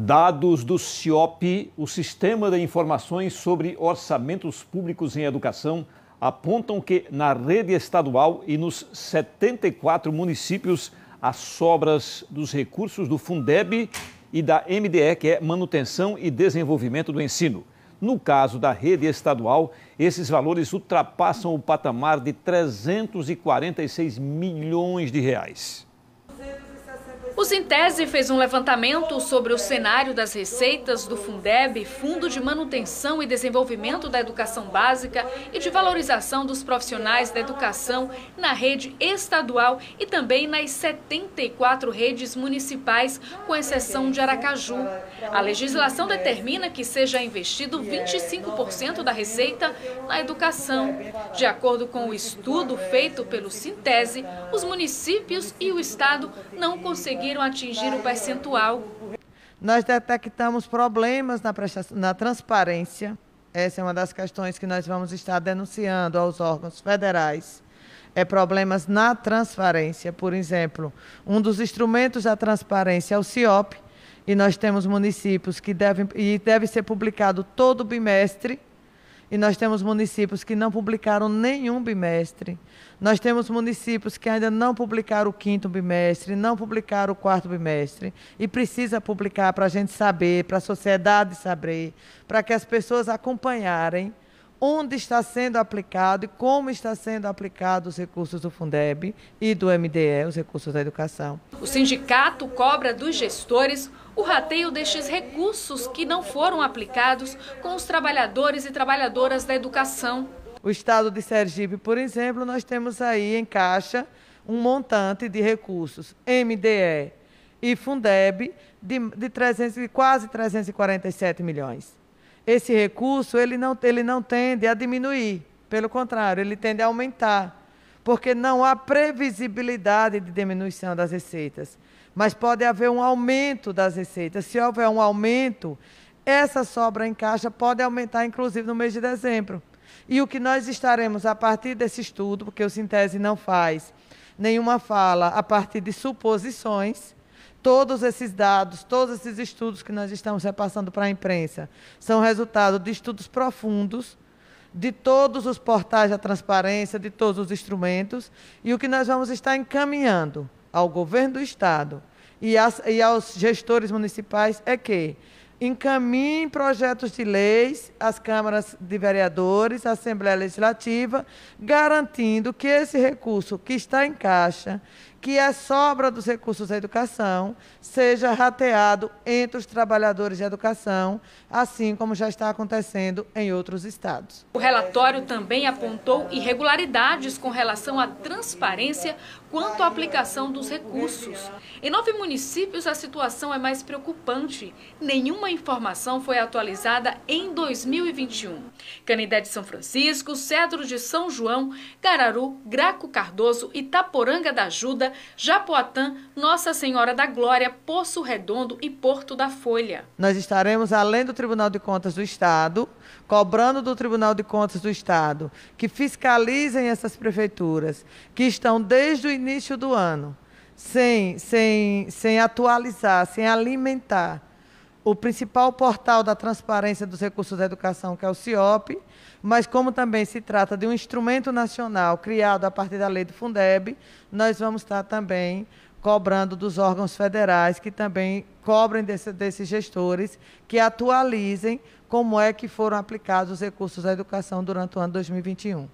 Dados do CIOP, o Sistema de Informações sobre Orçamentos Públicos em Educação, apontam que na rede estadual e nos 74 municípios as sobras dos recursos do Fundeb e da MDE, que é Manutenção e Desenvolvimento do Ensino. No caso da rede estadual, esses valores ultrapassam o patamar de 346 milhões de reais. O Sintese fez um levantamento sobre o cenário das receitas do Fundeb, Fundo de Manutenção e Desenvolvimento da Educação Básica e de Valorização dos Profissionais da Educação na rede estadual e também nas 74 redes municipais, com exceção de Aracaju. A legislação determina que seja investido 25% da receita na educação. De acordo com o estudo feito pelo Sintese, os municípios e o Estado não conseguiram conseguiram atingir o percentual. Nós detectamos problemas na, na transparência. Essa é uma das questões que nós vamos estar denunciando aos órgãos federais é problemas na transparência. Por exemplo, um dos instrumentos da transparência é o CIOP, e nós temos municípios que devem e deve ser publicado todo bimestre e nós temos municípios que não publicaram nenhum bimestre. Nós temos municípios que ainda não publicaram o quinto bimestre, não publicaram o quarto bimestre. E precisa publicar para a gente saber, para a sociedade saber, para que as pessoas acompanharem onde está sendo aplicado e como está sendo aplicado os recursos do Fundeb e do MDE, os recursos da educação. O sindicato cobra dos gestores o rateio destes recursos que não foram aplicados com os trabalhadores e trabalhadoras da educação. O estado de Sergipe, por exemplo, nós temos aí em caixa um montante de recursos MDE e Fundeb de, de 300, quase 347 milhões. Esse recurso ele não, ele não tende a diminuir, pelo contrário, ele tende a aumentar porque não há previsibilidade de diminuição das receitas, mas pode haver um aumento das receitas. Se houver um aumento, essa sobra em caixa pode aumentar, inclusive, no mês de dezembro. E o que nós estaremos, a partir desse estudo, porque o Sintese não faz nenhuma fala a partir de suposições, todos esses dados, todos esses estudos que nós estamos repassando para a imprensa, são resultado de estudos profundos de todos os portais da transparência, de todos os instrumentos, e o que nós vamos estar encaminhando ao governo do Estado e, as, e aos gestores municipais é que encaminhem projetos de leis às câmaras de vereadores, à Assembleia Legislativa, garantindo que esse recurso que está em caixa que a sobra dos recursos da educação seja rateado entre os trabalhadores de educação, assim como já está acontecendo em outros estados. O relatório também apontou irregularidades com relação à transparência quanto à aplicação dos recursos. Em nove municípios, a situação é mais preocupante. Nenhuma informação foi atualizada em 2021. Canidé de São Francisco, Cedro de São João, Cararu, Graco Cardoso, e Itaporanga da Ajuda, Miranda, Japoatã, Nossa Senhora da Glória, Poço Redondo e Porto da Folha. Nós estaremos além do Tribunal de Contas do Estado, cobrando do Tribunal de Contas do Estado que fiscalizem essas prefeituras que estão desde o início do ano sem, sem, sem atualizar, sem alimentar o principal portal da transparência dos recursos da educação, que é o CIOP, mas como também se trata de um instrumento nacional criado a partir da lei do Fundeb, nós vamos estar também cobrando dos órgãos federais que também cobrem desse, desses gestores que atualizem como é que foram aplicados os recursos da educação durante o ano 2021.